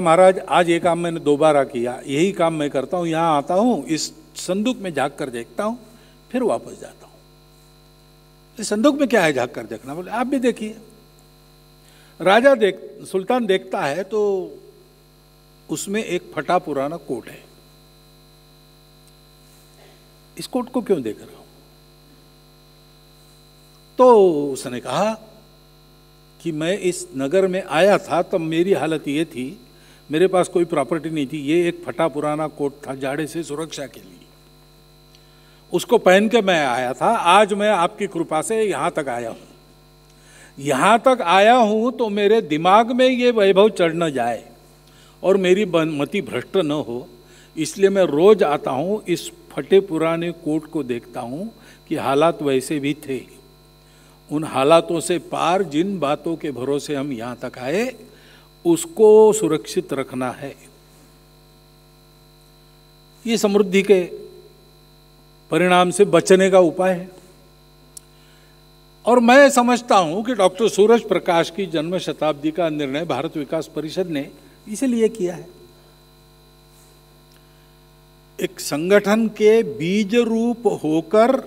महाराज आज ये काम मैंने दोबारा किया यही काम मैं करता हूँ यहाँ आता हूँ इस संदूक में झाँक कर देखता हूँ फिर वापस जाता हूँ इस संदूक में क्या है झाँक कर देखना बोले आप भी देखिए राजा देख सुल्तान देखता है तो उसमें एक फटा पुराना कोट है इस कोट को क्यों देख रहा हूं तो उसने कहा कि मैं इस नगर में आया था तब तो मेरी हालत यह थी मेरे पास कोई प्रॉपर्टी नहीं थी ये एक फटा पुराना कोट था जाड़े से सुरक्षा के लिए उसको पहन के मैं आया था आज मैं आपकी कृपा से यहाँ तक आया हूँ यहाँ तक आया हूँ तो मेरे दिमाग में ये वैभव चढ़ न जाए और मेरी मति भ्रष्ट न हो इसलिए मैं रोज आता हूँ इस फटे पुराने कोट को देखता हूँ कि हालात वैसे भी थे उन हालातों से पार जिन बातों के भरोसे हम यहाँ तक आए उसको सुरक्षित रखना है ये समृद्धि के परिणाम से बचने का उपाय है और मैं समझता हूं कि डॉक्टर सूरज प्रकाश की जन्म शताब्दी का निर्णय भारत विकास परिषद ने इसलिए किया है एक संगठन के बीज रूप होकर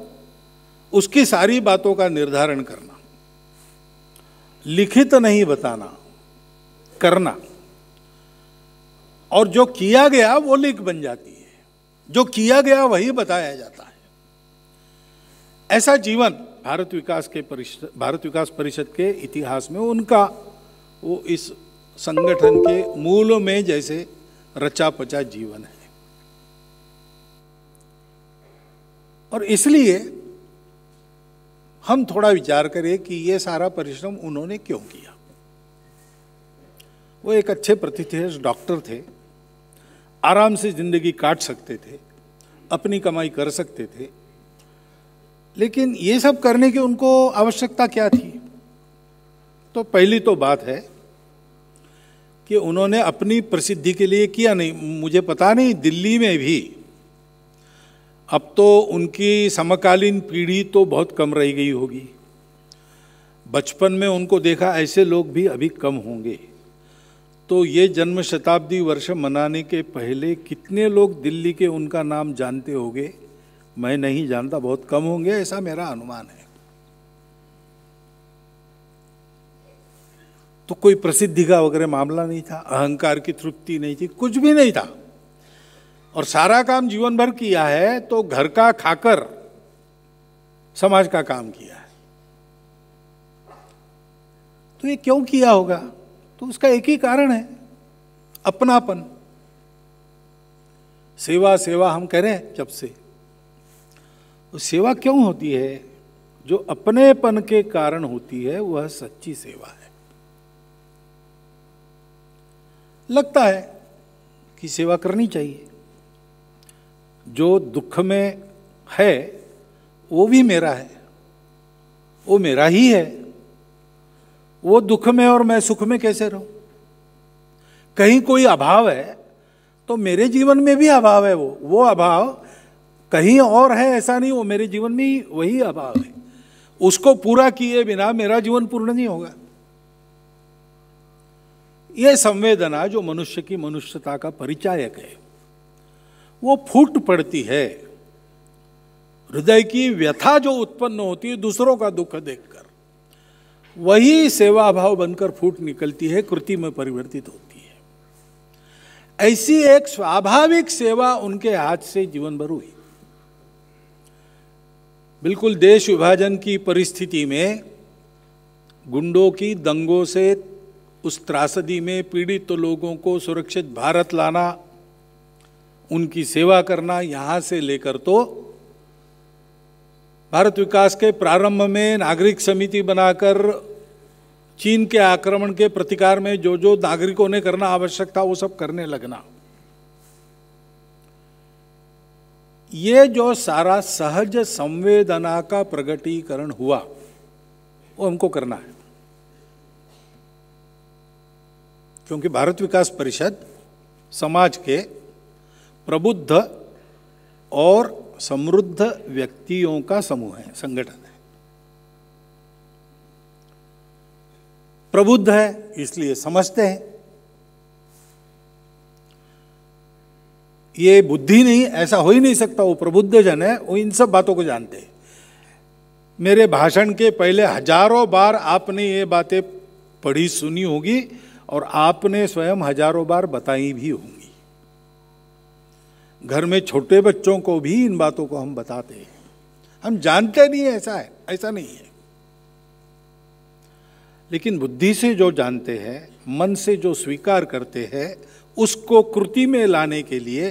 उसकी सारी बातों का निर्धारण करना लिखित नहीं बताना करना और जो किया गया वो लिख बन जाती है जो किया गया वही बताया जाता है ऐसा जीवन भारत विकास के परिषद भारत विकास परिषद के इतिहास में उनका वो इस संगठन के मूल में जैसे रचा पचा जीवन है और इसलिए हम थोड़ा विचार करें कि ये सारा परिश्रम उन्होंने क्यों किया वो एक अच्छे प्रतिथेष डॉक्टर थे आराम से ज़िंदगी काट सकते थे अपनी कमाई कर सकते थे लेकिन ये सब करने की उनको आवश्यकता क्या थी तो पहली तो बात है कि उन्होंने अपनी प्रसिद्धि के लिए किया नहीं मुझे पता नहीं दिल्ली में भी अब तो उनकी समकालीन पीढ़ी तो बहुत कम रह गई होगी बचपन में उनको देखा ऐसे लोग भी अभी कम होंगे तो ये जन्म शताब्दी वर्ष मनाने के पहले कितने लोग दिल्ली के उनका नाम जानते होंगे मैं नहीं जानता बहुत कम होंगे ऐसा मेरा अनुमान है तो कोई प्रसिद्धि का वगैरह मामला नहीं था अहंकार की तृप्ति नहीं थी कुछ भी नहीं था और सारा काम जीवन भर किया है तो घर का खाकर समाज का काम किया है तो ये क्यों किया होगा तो उसका एक ही कारण है अपनापन सेवा सेवा हम कह रहे हैं जब से तो सेवा क्यों होती है जो अपनेपन के कारण होती है वह सच्ची सेवा है लगता है कि सेवा करनी चाहिए जो दुख में है वो भी मेरा है वो मेरा ही है वो दुख में और मैं सुख में कैसे रहूं कहीं कोई अभाव है तो मेरे जीवन में भी अभाव है वो वो अभाव कहीं और है ऐसा नहीं वो मेरे जीवन में ही वही अभाव है उसको पूरा किए बिना मेरा जीवन पूर्ण नहीं होगा यह संवेदना जो मनुष्य की मनुष्यता का परिचायक है वो फूट पड़ती है हृदय की व्यथा जो उत्पन्न होती है दूसरों का दुख देखकर वही सेवा भाव बनकर फूट निकलती है कृति में परिवर्तित होती है ऐसी एक स्वाभाविक सेवा उनके हाथ से जीवन भर हुई बिल्कुल देश विभाजन की परिस्थिति में गुंडों की दंगों से उस त्रासदी में पीड़ित तो लोगों को सुरक्षित भारत लाना उनकी सेवा करना यहां से लेकर तो भारत विकास के प्रारंभ में नागरिक समिति बनाकर चीन के आक्रमण के प्रतिकार में जो जो नागरिकों ने करना आवश्यक था वो सब करने लगना ये जो सारा सहज संवेदना का प्रगटीकरण हुआ वो हमको करना है क्योंकि भारत विकास परिषद समाज के प्रबुद्ध और समृद्ध व्यक्तियों का समूह है संगठन है प्रबुद्ध है इसलिए समझते हैं ये बुद्धि नहीं ऐसा हो ही नहीं सकता वो प्रबुद्ध जन है वो इन सब बातों को जानते हैं मेरे भाषण के पहले हजारों बार आपने ये बातें पढ़ी सुनी होगी और आपने स्वयं हजारों बार बताई भी होंगी घर में छोटे बच्चों को भी इन बातों को हम बताते हैं हम जानते नहीं ऐसा है ऐसा नहीं है लेकिन बुद्धि से जो जानते हैं मन से जो स्वीकार करते हैं उसको कृति में लाने के लिए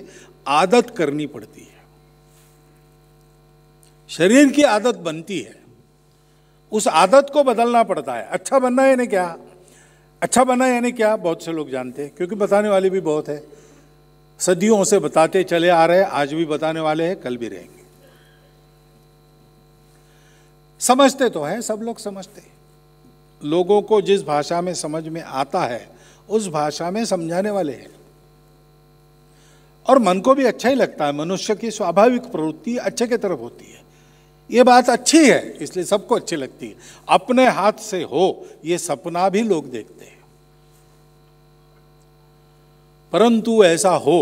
आदत करनी पड़ती है शरीर की आदत बनती है उस आदत को बदलना पड़ता है अच्छा बनना यानी क्या अच्छा बनना यानी क्या बहुत से लोग जानते हैं क्योंकि बताने वाले भी बहुत है सदियों से बताते चले आ रहे आज भी बताने वाले हैं कल भी रहेंगे समझते तो हैं सब लोग समझते हैं लोगों को जिस भाषा में समझ में आता है उस भाषा में समझाने वाले हैं और मन को भी अच्छा ही लगता है मनुष्य की स्वाभाविक प्रवृत्ति अच्छे की तरफ होती है ये बात अच्छी है इसलिए सबको अच्छी लगती है अपने हाथ से हो ये सपना भी लोग देखते हैं परंतु ऐसा हो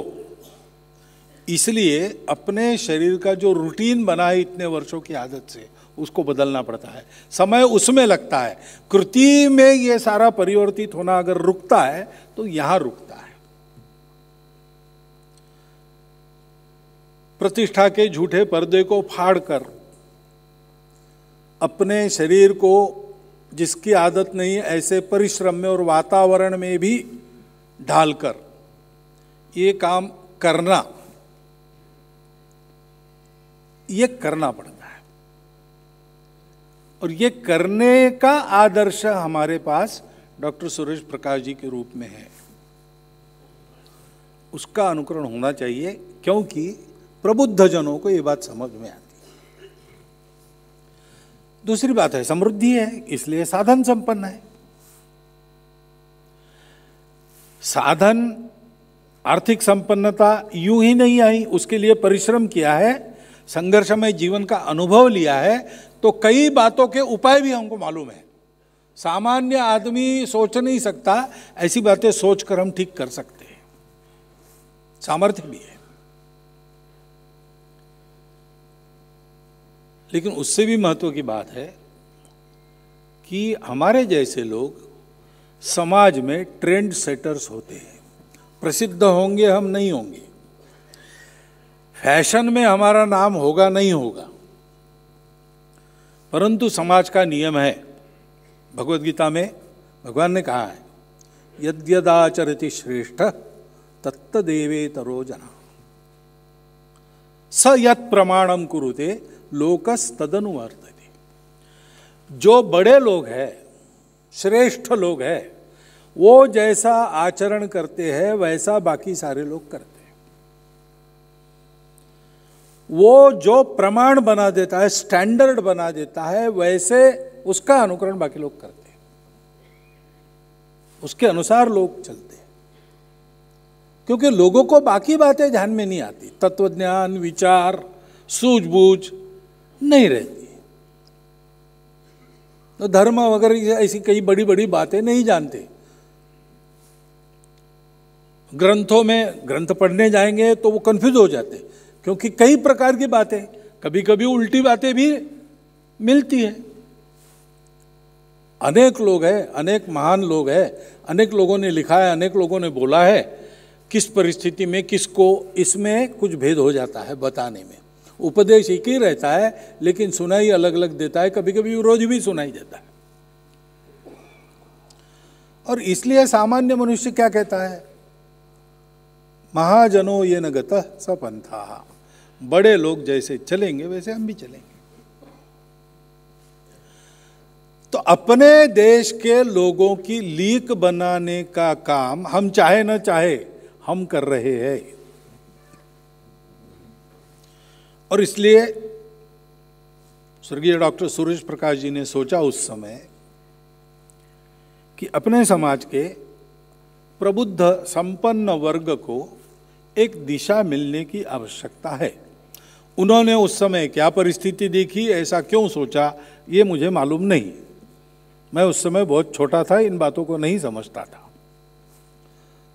इसलिए अपने शरीर का जो रूटीन बना है इतने वर्षों की आदत से उसको बदलना पड़ता है समय उसमें लगता है कृति में ये सारा परिवर्तित होना अगर रुकता है तो यहां रुकता है प्रतिष्ठा के झूठे पर्दे को फाड़ कर अपने शरीर को जिसकी आदत नहीं ऐसे परिश्रम में और वातावरण में भी ढालकर ये काम करना ये करना पड़ता और ये करने का आदर्श हमारे पास डॉक्टर सुरेश प्रकाश जी के रूप में है उसका अनुकरण होना चाहिए क्योंकि प्रबुद्ध जनों को ये बात समझ में आती है दूसरी बात है समृद्धि है इसलिए साधन संपन्न है साधन आर्थिक संपन्नता यूं ही नहीं आई उसके लिए परिश्रम किया है संघर्षमय जीवन का अनुभव लिया है तो कई बातों के उपाय भी हमको मालूम है सामान्य आदमी सोच नहीं सकता ऐसी बातें सोच कर हम ठीक कर सकते हैं सामर्थ्य भी है लेकिन उससे भी महत्व की बात है कि हमारे जैसे लोग समाज में ट्रेंड सेटर्स होते हैं प्रसिद्ध होंगे हम नहीं होंगे फैशन में हमारा नाम होगा नहीं होगा परंतु समाज का नियम है भगवत गीता में भगवान ने कहा है यद्यदाचरित श्रेष्ठ तत्त देवे तरो जना स यत प्रमाणम कुरुते लोकस तदनुवर्तते जो बड़े लोग हैं श्रेष्ठ लोग हैं वो जैसा आचरण करते हैं वैसा बाकी सारे लोग करते वो जो प्रमाण बना देता है स्टैंडर्ड बना देता है वैसे उसका अनुकरण बाकी लोग करते हैं उसके अनुसार लोग चलते हैं क्योंकि लोगों को बाकी बातें ध्यान में नहीं आती तत्वज्ञान विचार सूझबूझ नहीं रहती तो धर्म वगैरह ऐसी कई बड़ी बड़ी बातें नहीं जानते ग्रंथों में ग्रंथ पढ़ने जाएंगे तो वो कंफ्यूज हो जाते क्योंकि कई प्रकार की बातें कभी कभी उल्टी बातें भी मिलती है अनेक लोग हैं अनेक महान लोग हैं अनेक लोगों ने लिखा है अनेक लोगों ने बोला है किस परिस्थिति में किसको इसमें कुछ भेद हो जाता है बताने में उपदेश एक ही रहता है लेकिन सुनाई अलग अलग देता है कभी कभी विरोध भी सुनाई देता है और इसलिए सामान्य मनुष्य क्या कहता है महाजनो ये न गत सपंथा बड़े लोग जैसे चलेंगे वैसे हम भी चलेंगे तो अपने देश के लोगों की लीक बनाने का काम हम चाहे ना चाहे हम कर रहे हैं और इसलिए स्वर्गीय डॉक्टर सूरज प्रकाश जी ने सोचा उस समय कि अपने समाज के प्रबुद्ध संपन्न वर्ग को एक दिशा मिलने की आवश्यकता है उन्होंने उस समय क्या परिस्थिति देखी ऐसा क्यों सोचा ये मुझे मालूम नहीं मैं उस समय बहुत छोटा था इन बातों को नहीं समझता था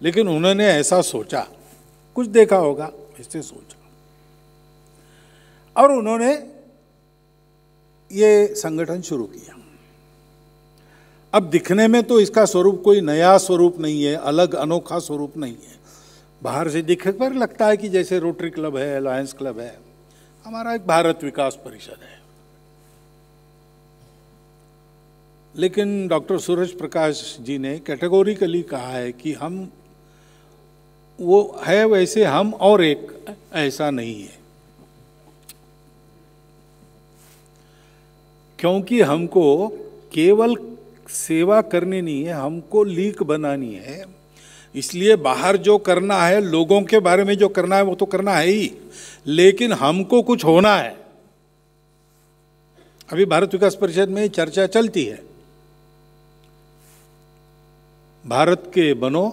लेकिन उन्होंने ऐसा सोचा कुछ देखा होगा इससे सोचा और उन्होंने ये संगठन शुरू किया अब दिखने में तो इसका स्वरूप कोई नया स्वरूप नहीं है अलग अनोखा स्वरूप नहीं है बाहर से दिख पर लगता है कि जैसे रोटरी क्लब है लायंस क्लब है हमारा एक भारत विकास परिषद है लेकिन डॉक्टर सूरज प्रकाश जी ने कैटेगोरिकली कहा है कि हम वो है वैसे हम और एक ऐसा नहीं है क्योंकि हमको केवल सेवा करनी नहीं है हमको लीक बनानी है इसलिए बाहर जो करना है लोगों के बारे में जो करना है वो तो करना है ही लेकिन हमको कुछ होना है अभी भारत विकास परिषद में चर्चा चलती है भारत के बनो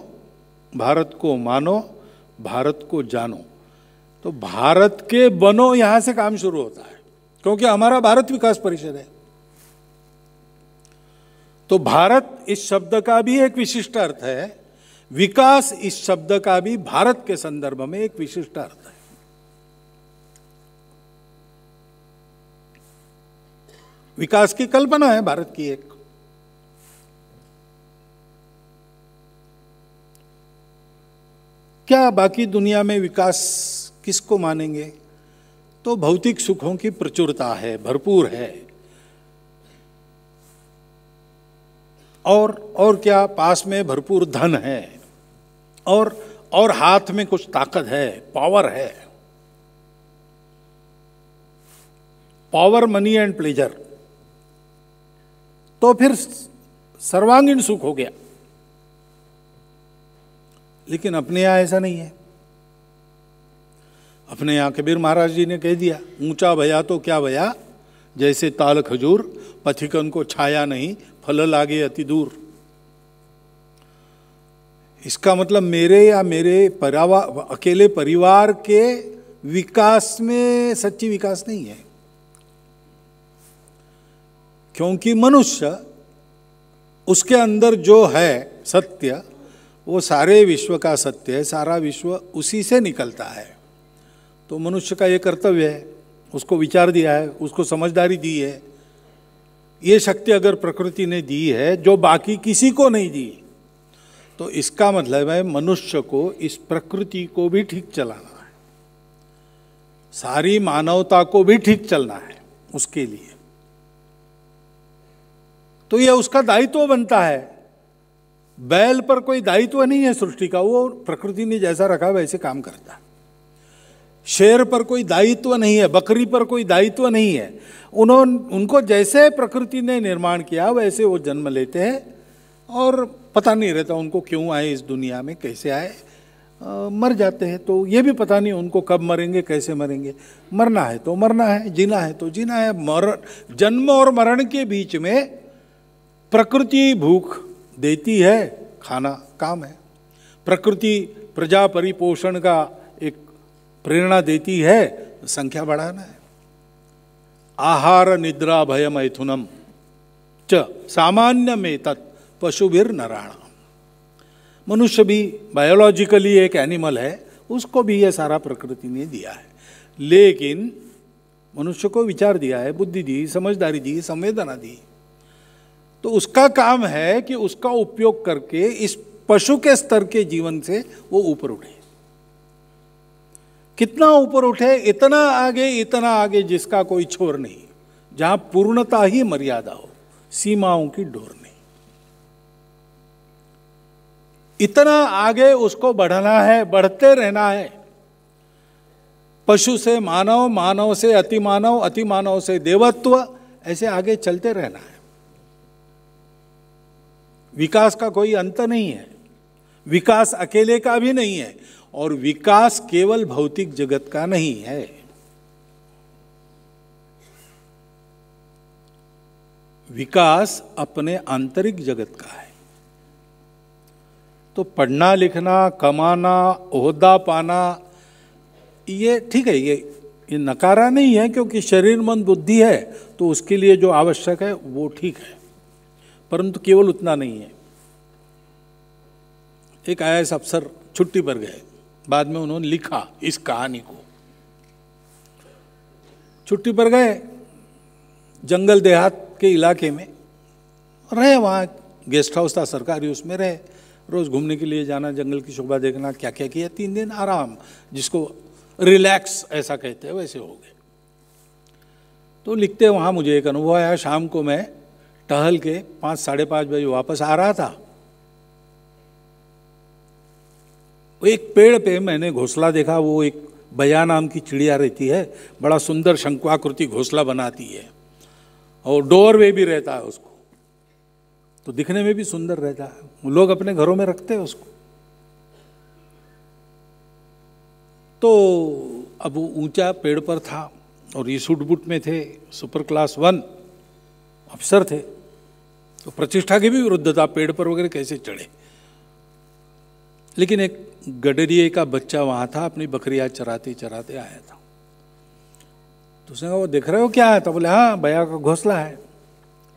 भारत को मानो भारत को जानो तो भारत के बनो यहां से काम शुरू होता है क्योंकि हमारा भारत विकास परिषद है तो भारत इस शब्द का भी एक विशिष्ट अर्थ है विकास इस शब्द का भी भारत के संदर्भ में एक विशिष्ट अर्थ है विकास की कल्पना है भारत की एक क्या बाकी दुनिया में विकास किसको मानेंगे तो भौतिक सुखों की प्रचुरता है भरपूर है और और क्या पास में भरपूर धन है और और हाथ में कुछ ताकत है पावर है पावर मनी एंड प्लेजर तो फिर सर्वांगीण सुख हो गया लेकिन अपने यहां ऐसा नहीं है अपने यहां कबीर महाराज जी ने कह दिया ऊंचा भया तो क्या भया जैसे ताल खजूर पथिकन को छाया नहीं फल लागे अति दूर इसका मतलब मेरे या मेरे परावा अकेले परिवार के विकास में सच्ची विकास नहीं है क्योंकि मनुष्य उसके अंदर जो है सत्य वो सारे विश्व का सत्य है सारा विश्व उसी से निकलता है तो मनुष्य का ये कर्तव्य है उसको विचार दिया है उसको समझदारी दी है ये शक्ति अगर प्रकृति ने दी है जो बाकी किसी को नहीं दी तो इसका मतलब है मनुष्य को इस प्रकृति को भी ठीक चलाना है सारी मानवता को भी ठीक चलना है उसके लिए तो यह उसका दायित्व बनता है बैल पर कोई दायित्व नहीं है सृष्टि का वो प्रकृति ने जैसा रखा वैसे काम करता है शेर पर कोई दायित्व नहीं है बकरी पर कोई दायित्व नहीं है उन्होंने उनको जैसे प्रकृति ने निर्माण किया वैसे वो जन्म लेते हैं और पता नहीं रहता उनको क्यों आए इस दुनिया में कैसे आए आ, मर जाते हैं तो ये भी पता नहीं उनको कब मरेंगे कैसे मरेंगे मरना है तो मरना है जीना है तो जीना है मर जन्म और मरण के बीच में प्रकृति भूख देती है खाना काम है प्रकृति प्रजा परिपोषण का एक प्रेरणा देती है तो संख्या बढ़ाना है आहार निद्रा भय मैथुनम च सामान्य में तत् पशुभिर नराणा मनुष्य भी बायोलॉजिकली एक एनिमल है उसको भी यह सारा प्रकृति ने दिया है लेकिन मनुष्य को विचार दिया है बुद्धि दी समझदारी दी संवेदना दी तो उसका काम है कि उसका उपयोग करके इस पशु के स्तर के जीवन से वो ऊपर उठे कितना ऊपर उठे इतना आगे इतना आगे जिसका कोई छोर नहीं जहां पूर्णता ही मर्यादा हो सीमाओं की डोर नहीं इतना आगे उसको बढ़ना है बढ़ते रहना है पशु से मानव मानव से अति मानव अति मानव से देवत्व ऐसे आगे चलते रहना है विकास का कोई अंत नहीं है विकास अकेले का भी नहीं है और विकास केवल भौतिक जगत का नहीं है विकास अपने आंतरिक जगत का है तो पढ़ना लिखना कमाना ओहदा पाना ये ठीक है ये ये नकारा नहीं है क्योंकि शरीर मन बुद्धि है तो उसके लिए जो आवश्यक है वो ठीक है परंतु केवल उतना नहीं है एक आई अफसर छुट्टी पर गए बाद में उन्होंने लिखा इस कहानी को छुट्टी पर गए जंगल देहात के इलाके में रहे वहाँ गेस्ट हाउस था सरकारी उसमें रहे रोज़ घूमने के लिए जाना जंगल की शोभा देखना क्या क्या किया तीन दिन आराम जिसको रिलैक्स ऐसा कहते हैं वैसे हो गए तो लिखते वहाँ मुझे एक अनुभव आया शाम को मैं टहल के पाँच साढ़े पाँच बजे वापस आ रहा था एक पेड़ पे मैंने घोंसला देखा वो एक बया नाम की चिड़िया रहती है बड़ा सुंदर शंकुआकृति घोंसला बनाती है और डोर वे भी रहता है उसको तो दिखने में भी सुंदर रहता है लोग अपने घरों में रखते हैं उसको तो अब ऊंचा पेड़ पर था और ये सूटबूट में थे सुपर क्लास वन अफसर थे तो प्रतिष्ठा के भी विरुद्ध था पेड़ पर वगैरह कैसे चढ़े लेकिन एक गडरिए का बच्चा वहां था अपनी बकरिया चराते चराते आया था तो उसने कहा वो देख रहे हो क्या है तो बोले हाँ भैया का घोसला है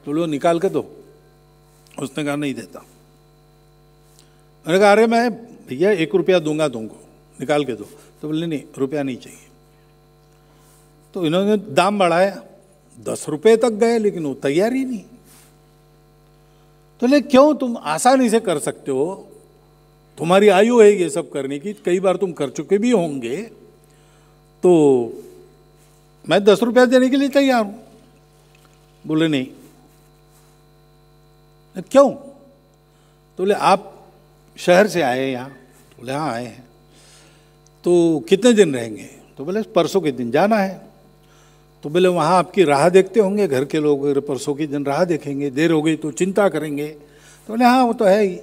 तो लो निकाल के दो उसने कहा नहीं देता मैंने कहा अरे मैं भैया एक रुपया दूंगा तुमको निकाल के दो तो बोले नहीं रुपया नहीं चाहिए तो इन्होंने दाम बढ़ाया दस रुपये तक गए लेकिन वो तैयार ही नहीं तो ले क्यों तुम आसानी से कर सकते हो तुम्हारी आयु है ये सब करने की कई बार तुम कर चुके भी होंगे तो मैं दस रुपया देने के लिए तैयार हूँ बोले नहीं क्यों तो बोले आप शहर से आए यहाँ बोले हाँ आए हैं तो कितने दिन रहेंगे तो बोले परसों के दिन जाना है तो बोले वहाँ आपकी राह देखते होंगे घर के लोग परसों के दिन राह देखेंगे देर हो गई तो चिंता करेंगे तो बोले हाँ वो तो है ही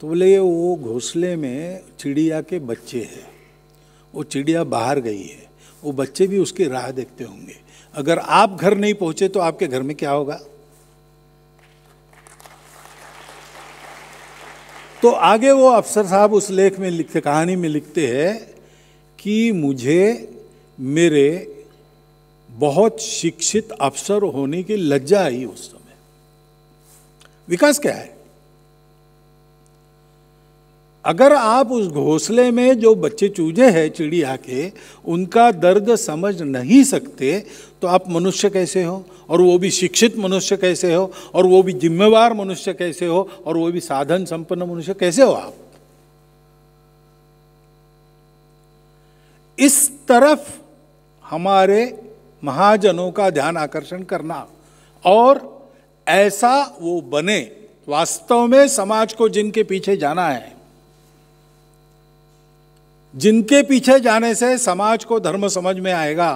तो बोले वो घोंसले में चिड़िया के बच्चे हैं वो चिड़िया बाहर गई है वो बच्चे भी उसकी राह देखते होंगे अगर आप घर नहीं पहुंचे तो आपके घर में क्या होगा तो आगे वो अफसर साहब उस लेख में लिखते कहानी में लिखते हैं कि मुझे मेरे बहुत शिक्षित अफसर होने की लज्जा आई उस समय विकास क्या है अगर आप उस घोंसले में जो बच्चे चूजे हैं चिड़िया के उनका दर्द समझ नहीं सकते तो आप मनुष्य कैसे हो और वो भी शिक्षित मनुष्य कैसे हो और वो भी जिम्मेवार मनुष्य कैसे हो और वो भी साधन संपन्न मनुष्य कैसे हो आप इस तरफ हमारे महाजनों का ध्यान आकर्षण करना और ऐसा वो बने वास्तव में समाज को जिनके पीछे जाना है जिनके पीछे जाने से समाज को धर्म समझ में आएगा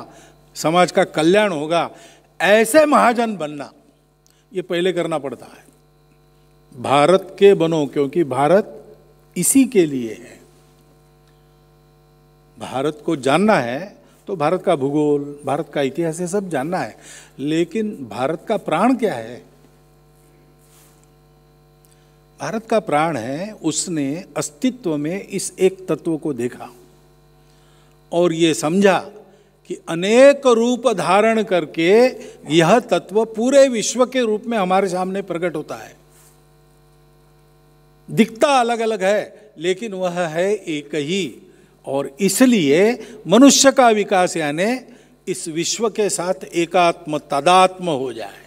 समाज का कल्याण होगा ऐसे महाजन बनना ये पहले करना पड़ता है भारत के बनो क्योंकि भारत इसी के लिए है भारत को जानना है तो भारत का भूगोल भारत का इतिहास ये सब जानना है लेकिन भारत का प्राण क्या है भारत का प्राण है उसने अस्तित्व में इस एक तत्व को देखा और ये समझा कि अनेक रूप धारण करके यह तत्व पूरे विश्व के रूप में हमारे सामने प्रकट होता है दिखता अलग अलग है लेकिन वह है एक ही और इसलिए मनुष्य का विकास यानी इस विश्व के साथ एकात्म तदात्म हो जाए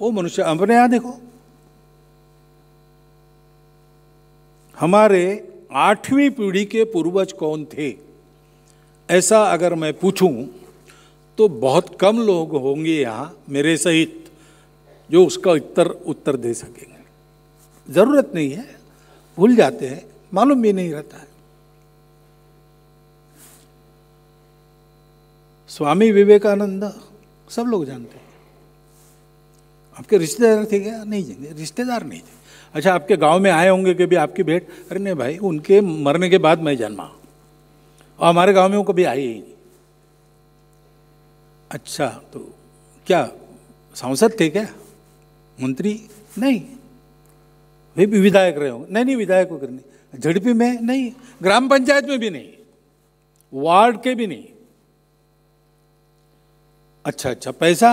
वो मनुष्य अपने यहां देखो हमारे आठवीं पीढ़ी के पूर्वज कौन थे ऐसा अगर मैं पूछूं तो बहुत कम लोग होंगे यहाँ मेरे सहित जो उसका उत्तर उत्तर दे सकेंगे ज़रूरत नहीं है भूल जाते हैं मालूम भी नहीं रहता है स्वामी विवेकानंद सब लोग जानते हैं आपके रिश्तेदार थे क्या नहीं जानते रिश्तेदार नहीं थे अच्छा आपके गांव में आए होंगे कभी आपकी भेंट अरे नहीं भाई उनके मरने के बाद मैं जन्मा और हमारे गांव में वो कभी आई ही नहीं अच्छा तो क्या सांसद थे क्या मंत्री नहीं वे भी विधायक रहे होंगे नहीं नहीं विधायक को करने झड़पी में नहीं ग्राम पंचायत में भी नहीं वार्ड के भी नहीं अच्छा अच्छा पैसा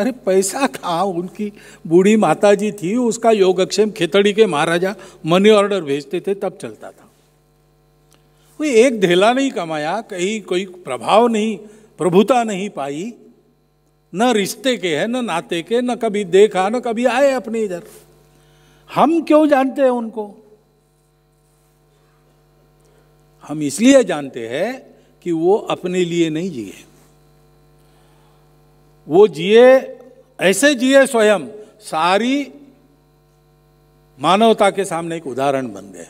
अरे पैसा था उनकी बूढ़ी माता जी थी उसका योगक्षेम खेतड़ी के महाराजा मनी ऑर्डर भेजते थे तब चलता था वो एक ढेला नहीं कमाया कहीं कोई प्रभाव नहीं प्रभुता नहीं पाई न रिश्ते के है न नाते के न कभी देखा न कभी आए अपने इधर हम क्यों जानते हैं उनको हम इसलिए जानते हैं कि वो अपने लिए नहीं जिए वो जिए ऐसे जिए स्वयं सारी मानवता के सामने एक उदाहरण बन गए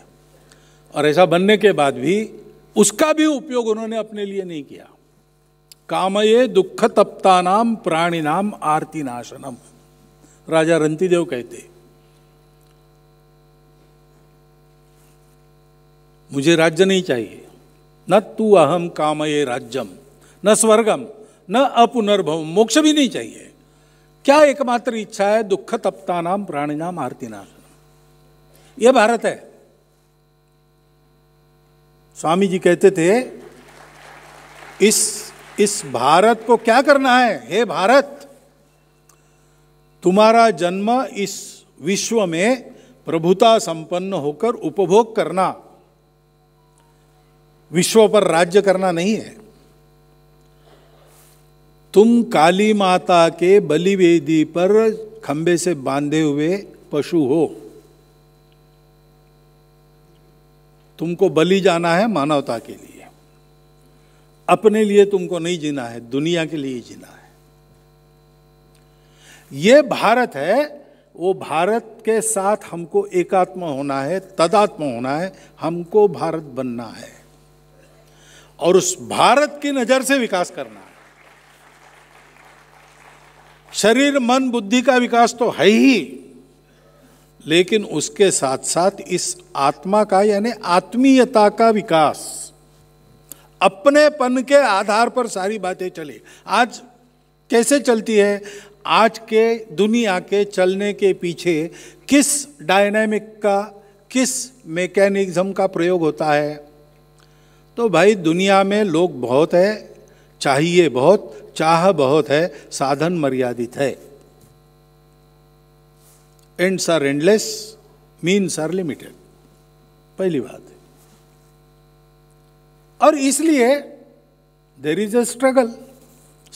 और ऐसा बनने के बाद भी उसका भी उपयोग उन्होंने अपने लिए नहीं किया कामये दुख तप्ता नाम प्राणी नाम आरती नाशनम राजा रंतीदेव कहते मुझे राज्य नहीं चाहिए न तू अहम कामये राज्यम न स्वर्गम न अपुनर्भव मोक्ष भी नहीं चाहिए क्या एकमात्र इच्छा है दुख तप्ता नाम प्राणिनाम आरतीनाश यह भारत है स्वामी जी कहते थे इस इस भारत को क्या करना है हे भारत तुम्हारा जन्म इस विश्व में प्रभुता संपन्न होकर उपभोग करना विश्व पर राज्य करना नहीं है तुम काली माता के बलिवेदी पर खंबे से बांधे हुए पशु हो तुमको बलि जाना है मानवता के लिए अपने लिए तुमको नहीं जीना है दुनिया के लिए जीना है ये भारत है वो भारत के साथ हमको एकात्म होना है तदात्म होना है हमको भारत बनना है और उस भारत की नज़र से विकास करना है शरीर मन बुद्धि का विकास तो है ही लेकिन उसके साथ साथ इस आत्मा का यानी आत्मीयता का विकास अपनेपन के आधार पर सारी बातें चले आज कैसे चलती है आज के दुनिया के चलने के पीछे किस डायनेमिक का किस मैकेनिज्म का प्रयोग होता है तो भाई दुनिया में लोग बहुत है चाहिए बहुत चाह बहुत है साधन मर्यादित है ends are endless means are limited पहली बात है और इसलिए there is a struggle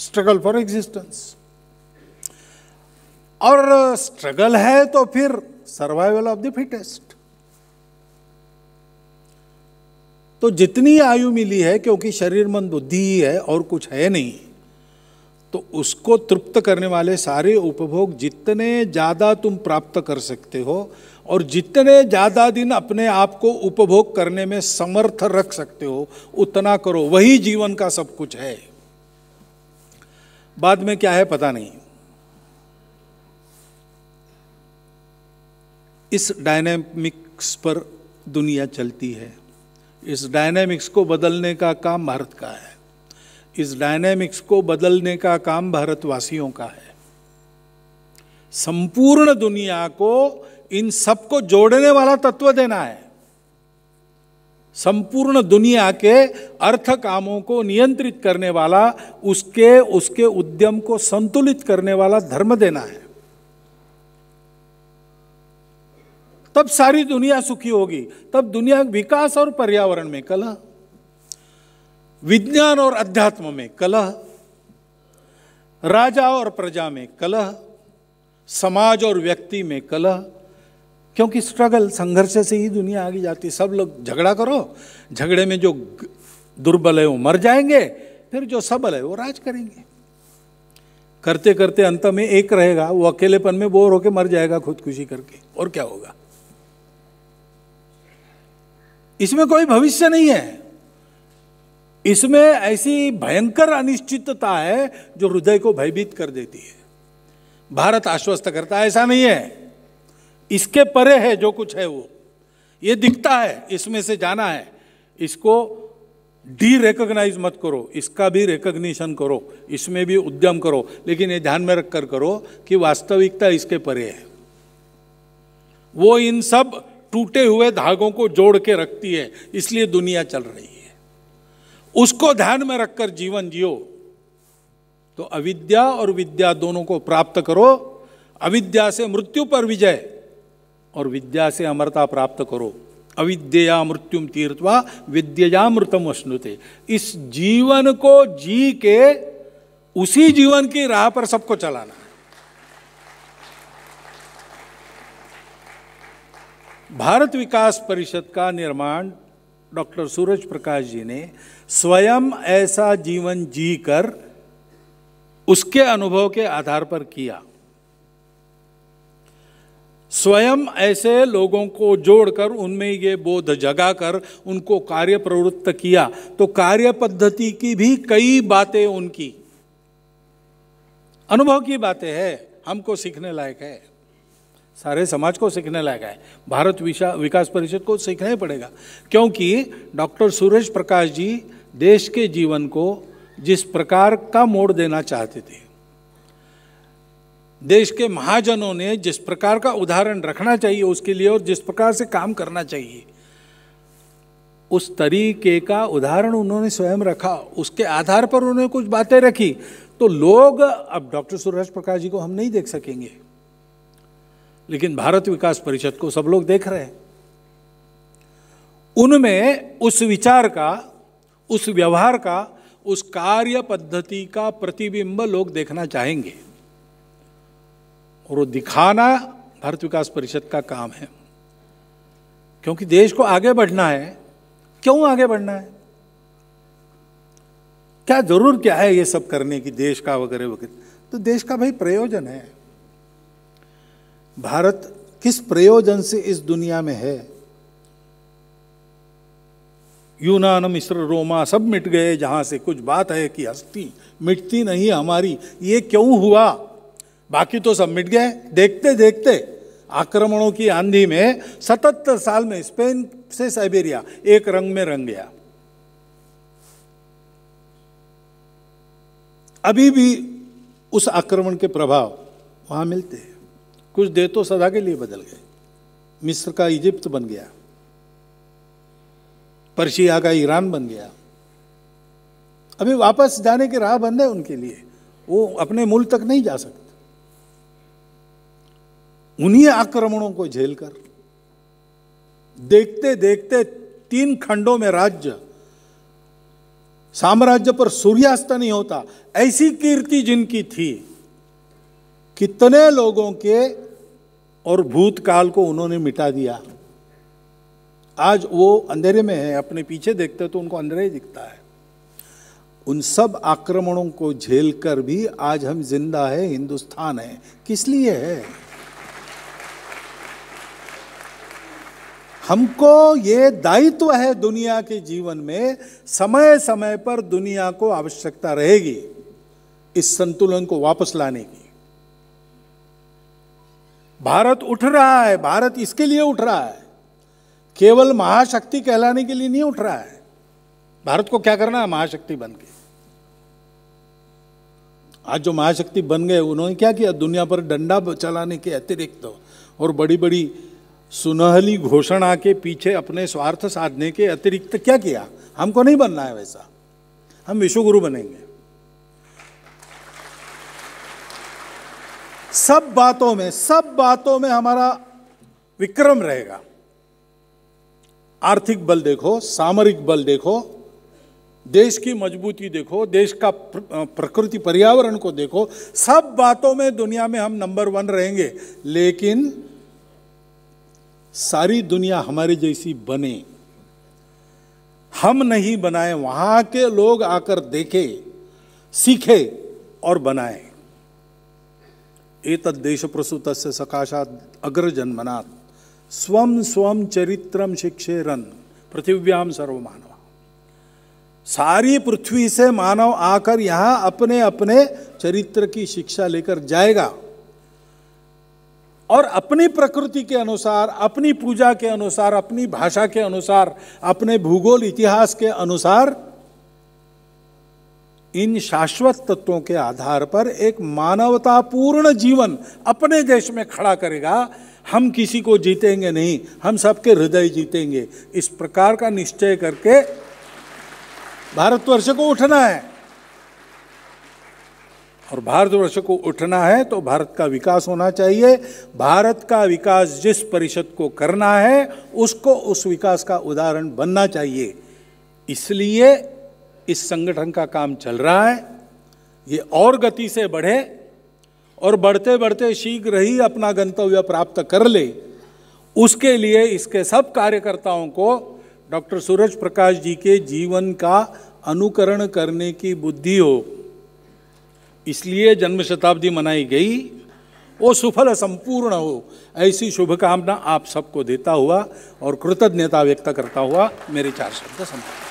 struggle for existence और स्ट्रगल है तो फिर सर्वाइवल ऑफ द फिटेस्ट तो जितनी आयु मिली है क्योंकि शरीर मन बुद्धि ही है और कुछ है नहीं तो उसको तृप्त करने वाले सारे उपभोग जितने ज़्यादा तुम प्राप्त कर सकते हो और जितने ज़्यादा दिन अपने आप को उपभोग करने में समर्थ रख सकते हो उतना करो वही जीवन का सब कुछ है बाद में क्या है पता नहीं इस डायनेमिक्स पर दुनिया चलती है इस डायनेमिक्स को बदलने का काम भारत का है इस डायनेमिक्स को बदलने का काम भारतवासियों का है संपूर्ण दुनिया को इन सबको जोड़ने वाला तत्व देना है संपूर्ण दुनिया के अर्थ कामों को नियंत्रित करने वाला उसके उसके उद्यम को संतुलित करने वाला धर्म देना है तब सारी दुनिया सुखी होगी तब दुनिया विकास और पर्यावरण में कला विज्ञान और अध्यात्म में कलह राजा और प्रजा में कलह समाज और व्यक्ति में कलह क्योंकि स्ट्रगल संघर्ष से ही दुनिया आगे जाती सब लोग झगड़ा करो झगड़े में जो दुर्बल है वो मर जाएंगे फिर जो सबल है वो राज करेंगे करते करते अंत में एक रहेगा वो अकेलेपन में बोर होके मर जाएगा खुदकुशी करके और क्या होगा इसमें कोई भविष्य नहीं है इसमें ऐसी भयंकर अनिश्चितता है जो हृदय को भयभीत कर देती है भारत आश्वस्त करता है ऐसा नहीं है इसके परे है जो कुछ है वो ये दिखता है इसमें से जाना है इसको डी रिकोगनाइज मत करो इसका भी रिकोग्निशन करो इसमें भी उद्यम करो लेकिन ये ध्यान में रखकर करो कि वास्तविकता इसके परे है वो इन सब टूटे हुए धागों को जोड़ के रखती है इसलिए दुनिया चल रही है उसको ध्यान में रखकर जीवन जियो तो अविद्या और विद्या दोनों को प्राप्त करो अविद्या से मृत्यु पर विजय और विद्या से अमरता प्राप्त करो अविद्या मृत्युम तीर्थवा विद्या मृतम अश्नुते इस जीवन को जी के उसी जीवन की राह पर सबको चलाना भारत विकास परिषद का निर्माण डॉक्टर सूरज प्रकाश जी ने स्वयं ऐसा जीवन जीकर उसके अनुभव के आधार पर किया स्वयं ऐसे लोगों को जोड़कर उनमें ये बोध जगाकर उनको कार्य प्रवृत्त किया तो कार्य पद्धति की भी कई बातें उनकी अनुभव की बातें हैं हमको सीखने लायक है सारे समाज को सीखने लायक है भारत विशा विकास परिषद को सीखना ही पड़ेगा क्योंकि डॉक्टर सूरज प्रकाश जी देश के जीवन को जिस प्रकार का मोड़ देना चाहते थे देश के महाजनों ने जिस प्रकार का उदाहरण रखना चाहिए उसके लिए और जिस प्रकार से काम करना चाहिए उस तरीके का उदाहरण उन्होंने स्वयं रखा उसके आधार पर उन्होंने कुछ बातें रखी तो लोग अब डॉक्टर सूरज प्रकाश जी को हम नहीं देख सकेंगे लेकिन भारत विकास परिषद को सब लोग देख रहे हैं उनमें उस विचार का उस व्यवहार का उस कार्य पद्धति का प्रतिबिंब लोग देखना चाहेंगे और वो दिखाना भारत विकास परिषद का काम है क्योंकि देश को आगे बढ़ना है क्यों आगे बढ़ना है क्या जरूर क्या है ये सब करने की देश का वगैरह वगैरह तो देश का भाई प्रयोजन है भारत किस प्रयोजन से इस दुनिया में है यूनान मिश्र रोमा सब मिट गए जहां से कुछ बात है कि हस्ती मिटती नहीं हमारी ये क्यों हुआ बाकी तो सब मिट गए देखते देखते आक्रमणों की आंधी में सतहत्तर साल में स्पेन से साइबेरिया एक रंग में रंग गया अभी भी उस आक्रमण के प्रभाव वहां मिलते हैं कुछ देर तो सदा के लिए बदल गए मिस्र का इजिप्त बन गया पर्शिया का ईरान बन गया अभी वापस जाने की राह बंद है उनके लिए वो अपने मूल तक नहीं जा सकते उन्हीं आक्रमणों को झेलकर देखते देखते तीन खंडों में राज्य साम्राज्य पर सूर्यास्त नहीं होता ऐसी कीर्ति जिनकी थी कितने लोगों के और भूतकाल को उन्होंने मिटा दिया आज वो अंधेरे में है अपने पीछे देखते तो उनको अंधेरा ही दिखता है उन सब आक्रमणों को झेल कर भी आज हम जिंदा है हिंदुस्तान है किस लिए है हमको ये दायित्व है दुनिया के जीवन में समय समय पर दुनिया को आवश्यकता रहेगी इस संतुलन को वापस लाने की भारत उठ रहा है भारत इसके लिए उठ रहा है केवल महाशक्ति कहलाने के लिए नहीं उठ रहा है भारत को क्या करना है महाशक्ति बन के आज जो महाशक्ति बन गए उन्होंने क्या किया दुनिया पर डंडा चलाने के अतिरिक्त तो, और बड़ी बड़ी सुनहली घोषणा के पीछे अपने स्वार्थ साधने के अतिरिक्त क्या किया हमको नहीं बनना है वैसा हम विश्वगुरु बनेंगे सब बातों में सब बातों में हमारा विक्रम रहेगा आर्थिक बल देखो सामरिक बल देखो देश की मजबूती देखो देश का प्रकृति पर्यावरण को देखो सब बातों में दुनिया में हम नंबर वन रहेंगे लेकिन सारी दुनिया हमारे जैसी बने हम नहीं बनाए वहां के लोग आकर देखे सीखे और बनाए सकाशा अग्रजन्मना स्व स्व चरित्र चरित्रम रन पृथिव्याम मानव सारी पृथ्वी से मानव आकर यहाँ अपने अपने चरित्र की शिक्षा लेकर जाएगा और अपनी प्रकृति के अनुसार अपनी पूजा के अनुसार अपनी भाषा के अनुसार अपने भूगोल इतिहास के अनुसार इन शाश्वत तत्वों के आधार पर एक मानवतापूर्ण जीवन अपने देश में खड़ा करेगा हम किसी को जीतेंगे नहीं हम सबके हृदय जीतेंगे इस प्रकार का निश्चय करके भारतवर्ष को उठना है और भारतवर्ष को उठना है तो भारत का विकास होना चाहिए भारत का विकास जिस परिषद को करना है उसको उस विकास का उदाहरण बनना चाहिए इसलिए इस संगठन का काम चल रहा है ये और गति से बढ़े और बढ़ते बढ़ते शीघ्र ही अपना गंतव्य प्राप्त कर ले उसके लिए इसके सब कार्यकर्ताओं को डॉक्टर सूरज प्रकाश जी के जीवन का अनुकरण करने की बुद्धि हो इसलिए जन्म शताब्दी मनाई गई वो सुफल संपूर्ण हो ऐसी शुभकामना आप सबको देता हुआ और कृतज्ञता व्यक्त करता हुआ मेरे चार शब्द समाप्त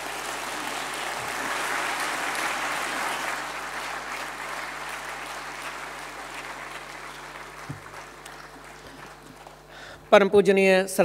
પરમ પૂજનીય